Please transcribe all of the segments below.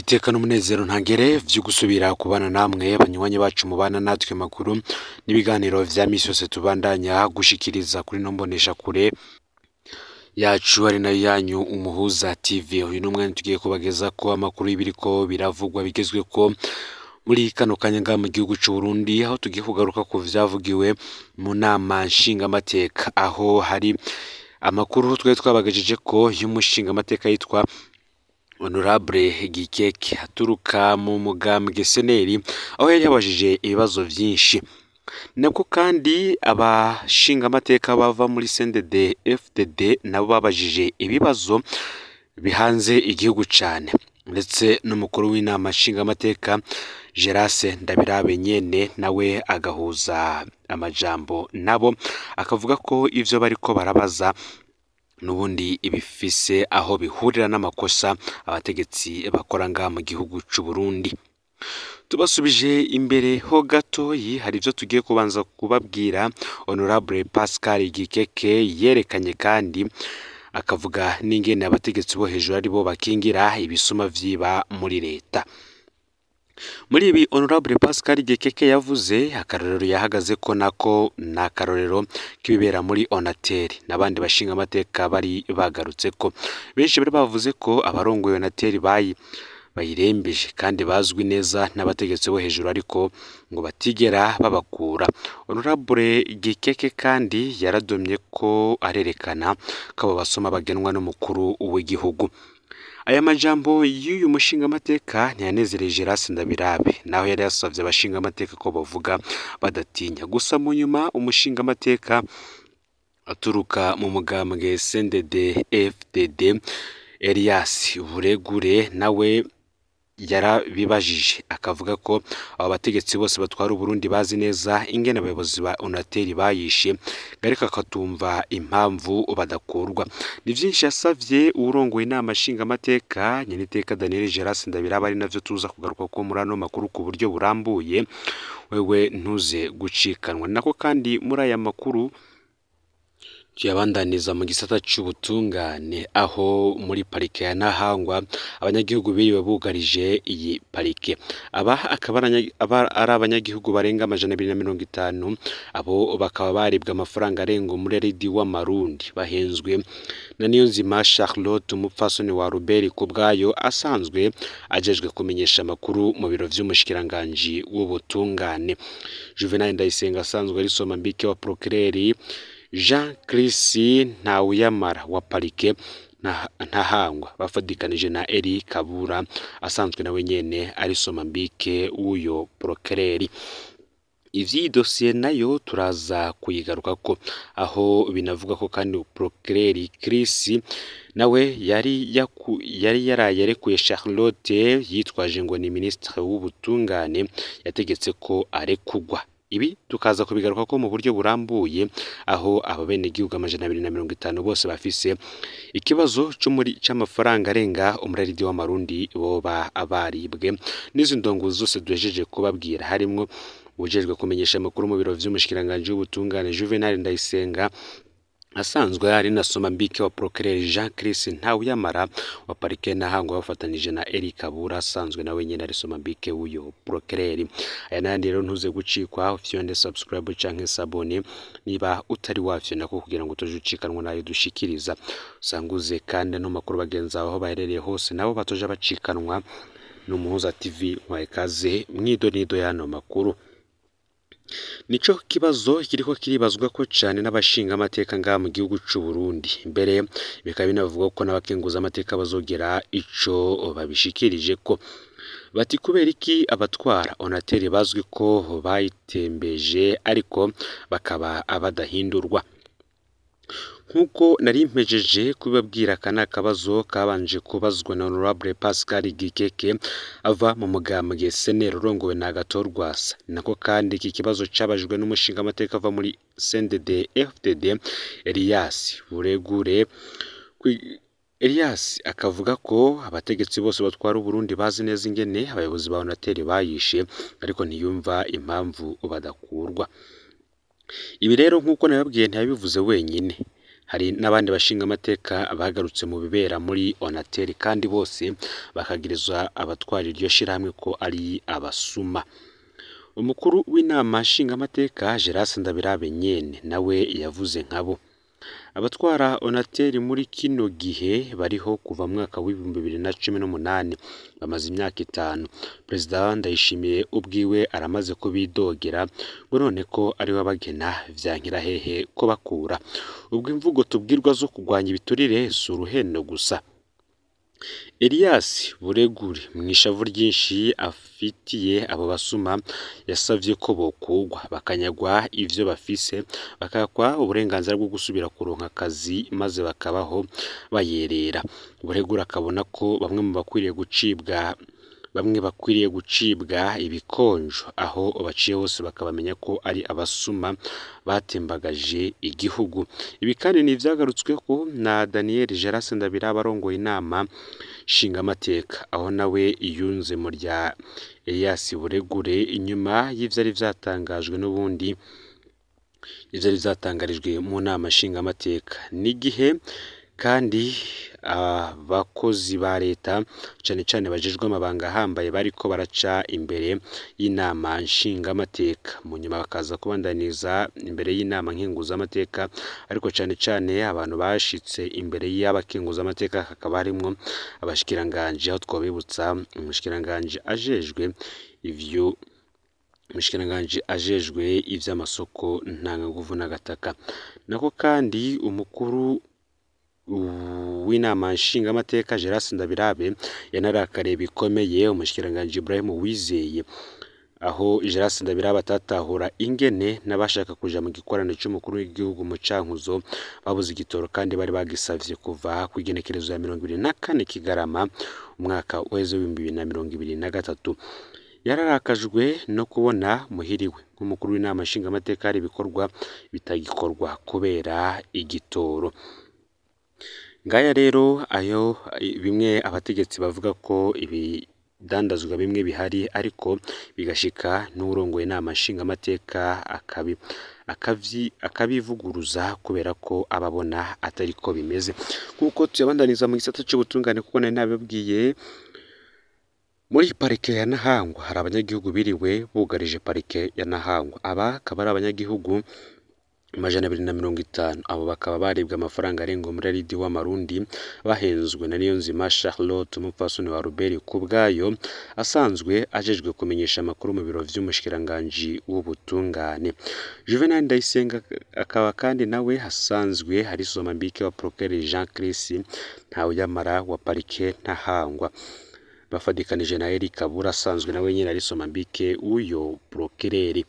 iteka n'umunezero ntagere byo gusubira kubana namwe banywanyi bacu mubana natwe makuru n'ibiganiro bya misi yose tubandanya gushikiriza kuri nombonesha kure yacu ari nayo yanyu umuhuza tv uyu ni tugiye kubageza ko amakuru y’ibiriko biravugwa bigezwe ko muri kano kanya ngaha mu gihugu cy'u Burundi aho tugiye kugaruka ku byavugiwe mu nama nshingamateka aho hari amakuru twari twabagejeje ko y'umushingamateka yitwa Honorable Gikeke aturuka mu mugambwe Seneri aho yari yabajije ibibazo byinshi nabwo kandi abashingamateka bava muri sendede FDD nabo babajije ibibazo bihanze igihugu cyane ndetse n'umukuru w'inama nshingamateka Gerase Ndabirabe nyene nawe agahuza amajambo nabo akavuga ko ivyo bariko barabaza n'ubundi bifise aho bihurira n'amakosa abategetsi bakora ngaha mu gihugu cy'u Burundi tubasubije imbere ho gatoyi hari ibyo tugiye kubanza kubabwira honorable Pascal Gikeke yerekanye kandi akavuga n'ingene abategetsi bo hejuru aribo bakingira ibisuma vyiba muri leta muri ibi honorable pascal gekeke yavuze akarorero yahagaze ko nako ni akarorero k'ibibera muri onateri n'abandi bashinga bari bagarutse ko benshi bari bavuze ko abarongoye onateri bayi bayirembeje kandi bazwi neza n'abategetsi bo hejuru ariko ngo batigera babakura honorable gikeke kandi yaradomye ko arerekana ko abo basoma bagenwa n'umukuru w'igihugu aya majambo y'uyu mushingamateka ntiyanezereje rasi ndabirabe naho yari yasabye abashingamateka ko bavuga badatinya gusa mu nyuma umushingamateka aturuka mu mugambwe sendede fdd elias buregure nawe yarabibajije akavuga ko aba bategetsi bose batwara uburundi bazi neza ingene abayobozi ba unateri bayishe ariko akatumva impamvu badakurwa ni byinshi yasabye urongoye inama nshingamateka nyeniteka daniel geras ndabiraba ari nabyo tuza kugaruka ko muri ano makuru ku buryo burambuye wewe ntuze gucikanwa nako kandi muri aya makuru tuyabandaniza mu gisata cy'ubutungane aho muri parike ya nahangwa abanyagihugu biriwe bugarije iyi parike aba akaba ari abanyagihugu barenga amajana abiri na mirongo itanu abo bakaba baribwa amafaranga arenga umureridi w'amarundi bahenzwe na Niyonzima Charlotte umupfasoni wa Ruberi ku bwayo asanzwe agejwe kumenyesha amakuru mu biro by'umushikiranganji w'ubutungane Juvenal Ndayisenga asanzwe ari Somambike wa Procureur Jean Chris Ntawuyamara wa Parike Ntahangwa bafatikanije na Eri Kabura asanzwe nawe nyene ari Somambike w'uyo porokereri ivyi dosiye nayo turaza kuyigaruka ko aho binavuga ko kandi Procureur Chris nawe yari yari yaraye arekuye Charlotte yitwaje ngo ni Minisitiri w'ubutungane yategetse ko arekugwa ibi tukaza kubigaruka ko mu buryo burambuye aho bene ababenegihugu amajana abiri na mirongo itanu bose bafise ikibazo cy'amafaranga arenga umuraridi w'amarundi boba baribwe n'izi ndongo zose duhejeje kubabwira harimo ujejwe kumenyesha amakuru mu biro vy'umushikiranganje w'ubutungane Juvenal Ndayisenga asanzwe ari na somambike wa procureur jean chris ntawuyamara wa parike ntahangwa bafatanyije na eric kabura asanzwe nawe nyine ari somambike w'uyu procureur aya n'ayandi rero ntuze gucikwa ufite subscribe cyangwa sabone niba utari wafyona nako kugira ngo utujye ucikanwa n'ayo dushikiriza usanguze kandi no makuru bagenzi aho baherereye hose nabo batuje bacikanwa n'umuhuza tv mwaye kaze mwido nido y'ano makuru nicyo kibazo kiriko kiribazwa ko cyane n'abashinga amateka ngaha mu gihugu cy'u Burundi mbere bikaba binavugwa ko n'abakenguza amateka bazogera icyo babishikirije ko bati kubera iki abatwara onateri bazwi ko bayitembeje ariko bakaba badahindurwa nk'uko nari mpejeje kubibabwira aka ni akabazo kabanje kubazwa na honorable pascal gikeke ava mu mugambwe seneri urongowe na agatorwasa nako kandi iki kibazo cyabajwe n'umushinga amateka ava muri cndd fdd elias buregure Elias akavuga ko abategetsi bose batwara Uburundi bazi neza ingene abayobozi ba Onateri bayishe ariko ntiyumva impamvu badakurwa Ibi rero nk'uko nababwiye ntiyabivuze wenyine, hari n'abandi bashinga amateka bagarutse mu bibera muri Onatel kandi bose bakagiriza abatwara iryo shyirahamwe ko ari abasuma. Umukuru w'inama nshingamateka Gerard Ndabirabe Nyene nawe yavuze nkabo. Abatwara Onateri muri kino gihe bariho kuva mwaka w'ibihumbi bibiri na cumi n'umunani, bamaze imyaka itanu. Perezida Ndayishimiye ubwiwe aramaze kubidogera ngo none ko ari we abagena byankirahehe ko bakura. Ubwo imvugo tubwirwa zo kurwanya ibiturire si uruheno gusa. Elias Buregure mu ishavu ryinshi afitiye abo basuma yasabye ko bokugwa bakanyagwa ibyo bafise bakakwa uburenganzira bwo gusubira kuronka akazi maze bakabaho bayerera, buregure akabona ko bamwe mu bakwiriye gucibwa bamwe bakwiriye gucibwa ibikonjo aho baciye hose bakabamenya ko ari abasuma batembagaje igihugu ibi kandi ni ibyagarutsweho na Daniel Gerard Ndabira abarongoye inama nshingamateka aho nawe yunze mu rya Elias Buregure inyuma y'ibyari byatangajwe n'ubundi ibyari byatangarijwe mu nama nshingamateka n'igihe kandi ah, abakozi ba leta cyane cyane bajejwe amabanga ahambaye bariko baraca imbere y'inama nshingamateka, mu nyuma bakaza kubandaniza imbere y'inama nkenguzamateka ariko cyane cyane abantu bashitse imbere y'abakenguzamateka hakaba harimwo abashikiranganji, aho twobibutsa umushikiranganji ajejwe ivyo umushikiranganji ajejwe ivy'amasoko ntanganguvu n'agataka, nako kandi umukuru w'inama nshingamateka Gerard Ndabirabe yanarakariye bikomeye umushikiranganji Ibrahim wizeye aho Gerard Ndabirabe atatahura ingene n'abashaka kuja mu gikorano cy’umukuru w'igihugu mu cankuzo babuze igitoro kandi bari bagisabye kuva ku igenekerezo ya mirongo ibiri na kane Kigarama umwaka uheze w'ibihumbi bibiri na mirongo ibiri na gatatu yararakajwe no kubona muhiriwe nk'umukuru w'inama nshingamateka hari ibikorwa bitagikorwa kubera igitoro Ngaya rero ayo bimwe abategetsi bavuga ko ibidandazwa bimwe bihari ariko bigashika n'urongoye inama nshingamateka akabivuguruza kubera ko aba abona atari ko bimeze, nk'uko tuyabandanyiriza mu gisata cy'ubutungane kuko nari nabibabwiye, muri parike ya Nahangwa hari abanyagihugu biriwe bugarije parike ya Nahangwa, aba akaba ari abanyagihugu amajana abiri na mirongo itanu abo bakaba baribwa amafaranga arenga umuraridi w'amarundi bahenzwe na niyonzima charlotte umupfasoni wa Robert ku bwayo asanzwe ajejwe kumenyesha amakuru mu biro by'umushikiranganji w'ubutungane juvenal ndayisenga akaba kandi nawe hasanzwe hari somambike wa procureur jean chris ntawuyamara wa parike ntahangwa bafatikanije na Eric Kabura asanzwe nawe nyine ari Somambike uyo prokereri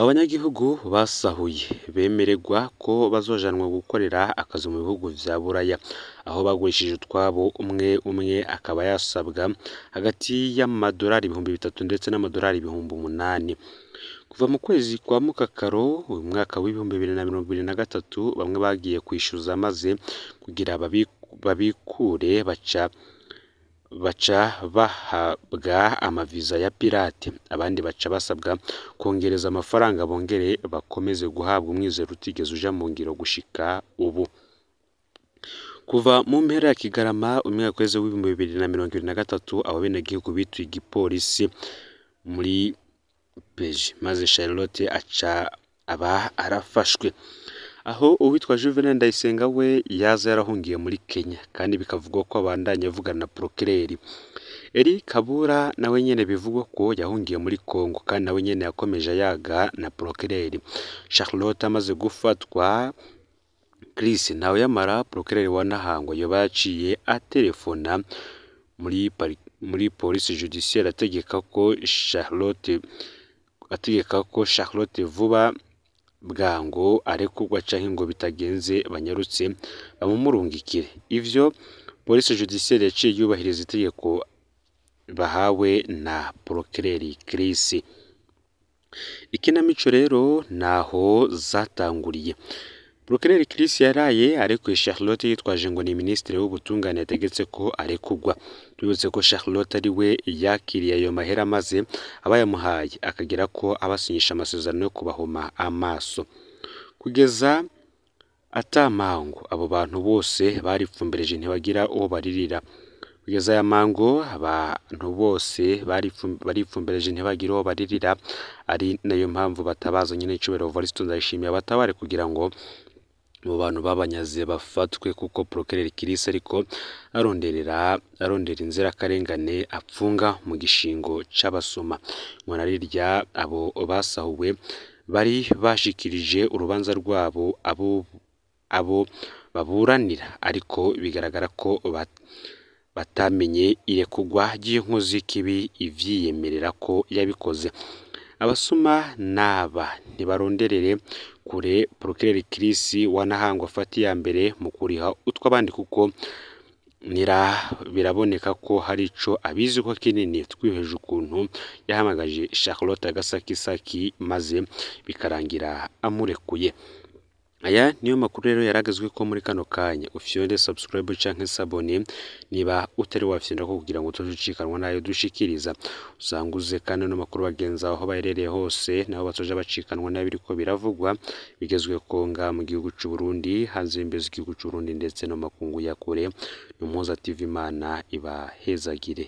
Abanyagihugu basahuye bemeregwa ko bazojanwa gukorera akazi mu bihugu bya Buraya, aho bagurishije utwabo umwe umwe akaba yasabwa hagati y'amadolari ibihumbi bitatu ndetse n'amadolari ibihumbi umunani. Kuva mu kwezi kwa Mukakaro uyu mwaka w'ibihumbi bibiri na mirongo irindwi na gatatu, bamwe bagiye kwishyuza maze kugira babikure baca baca bahabwa amaviza ya pirate, abandi baca basabwa kongereza amafaranga bongereye bakomeze guhabwa umwizero utigeze uja mu ngiro gushika ubu. Kuva mu mpera ya Kigarama umwaka w'iheze w'ibihumbi bibiri na mirongo ibiri na gatatu abenegihugu bituye igipolisi muri peji maze Charlotte aca aba arafashwe. aho uwitwa Juvenal Ndayisenga we yaza yarahungiye muri Kenya kandi bikavugwa ko abandanya avugana na Procureur Eri Kabura nawe nyine bivugwa ko yahungiye muri Congo kandi nawe nyine yakomeje ayaga na Procureur Charlotte amaze gufatwa Chris nawe yamara Procureur wanahangwa yoba yaciye atelefona muri muri polisi judiciaire ategeka ko Charlotte ategeka ko Charlotte vuba bwangu arekurwa canke ngo bitagenze banyarutse bamumurungikire ivyo polisi judiciaire yaciye yubahiriza itegeko bahawe na procureur Chris ikinamico rero naho zatanguriye Procureur Chris yaraye arekuye Charlotte yitwaje ngo ni minisitiri w'ubutungane yategetse ko arekugwa tubibutse ko Charlotte ari we yakiriye ayo mahera maze abayamuhaye akagira ko abasinyisha amasezerano yo kubahoma amaso kugeza atamango abo bantu bose barifumbereje ntibagira uwo baririra kugeza aya mango abantu bose barifumbereje ntibagira uwo baririra ari nayo mpamvu batabazanye nyine icubero Variston ndayishimiye kugira ngo mu bantu babanyaze bafatwe kuko porokereri kirisi ariko aronderera arondera inzirakarengane apfunga mu gishingo c'abasoma nkanarirya abo basahuwe bari bashikirije urubanza rwabo abo abo baburanira ariko bigaragara ko batamenye irekugwa ry'inkozi y'ikibi ivyiyemerera ko yabikoze abasuma n'aba ntibaronderere kure porokireri Chris wanahangwa afata iya mbere mu kuriha abandi kuko biraboneka ko hari ico abizi ko kinini twiheje ukuntu yahamagaje Charlotte Saki maze bikarangira amurekuye aya niyo makuru rero yaragezwe ko muri kano kanya ufite subscribe cyangwa sabone niba utari wafite ko kugira ngo utazicikanwa n'ayo dushikiriza usanga uze kandi ano makuru bagenzi aho baherereye hose naho batoje bacikanwa n'abiri ko biravugwa bigezwe ko nga mu gihugu cy'u Burundi hanze y'imbere z'igihugu cy'u Burundi ndetse no makungu ya kure ni impuza TV Imana ibahezagire